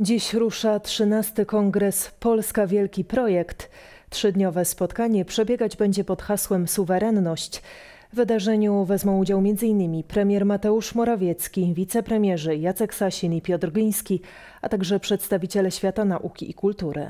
Dziś rusza 13. Kongres Polska Wielki Projekt. Trzydniowe spotkanie przebiegać będzie pod hasłem Suwerenność. W wydarzeniu wezmą udział m.in. premier Mateusz Morawiecki, wicepremierzy Jacek Sasin i Piotr Gliński, a także przedstawiciele świata nauki i kultury.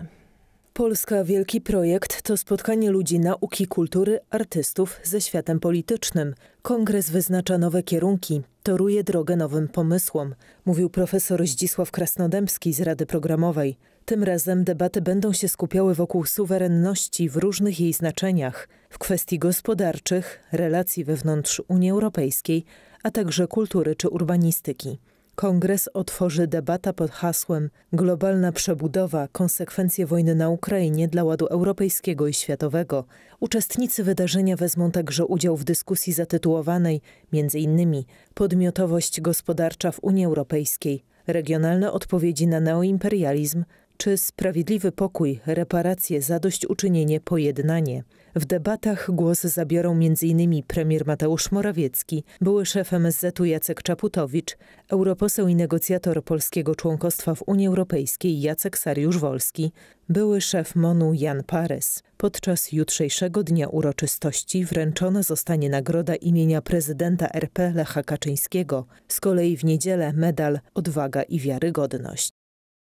Polska Wielki Projekt to spotkanie ludzi nauki, kultury, artystów ze światem politycznym. Kongres wyznacza nowe kierunki, toruje drogę nowym pomysłom, mówił profesor Zdzisław Krasnodębski z Rady Programowej. Tym razem debaty będą się skupiały wokół suwerenności w różnych jej znaczeniach, w kwestii gospodarczych, relacji wewnątrz Unii Europejskiej, a także kultury czy urbanistyki. Kongres otworzy debata pod hasłem Globalna przebudowa konsekwencje wojny na Ukrainie dla ładu europejskiego i światowego. Uczestnicy wydarzenia wezmą także udział w dyskusji zatytułowanej m.in. Podmiotowość gospodarcza w Unii Europejskiej, regionalne odpowiedzi na neoimperializm, czy sprawiedliwy pokój, reparacje, zadośćuczynienie, pojednanie. W debatach głos zabiorą m.in. premier Mateusz Morawiecki, były szef MSZ-u Jacek Czaputowicz, europoseł i negocjator polskiego członkostwa w Unii Europejskiej Jacek Sariusz-Wolski, były szef MONU Jan Pares. Podczas jutrzejszego dnia uroczystości wręczona zostanie nagroda imienia prezydenta RP Lecha Kaczyńskiego, z kolei w niedzielę medal Odwaga i Wiarygodność.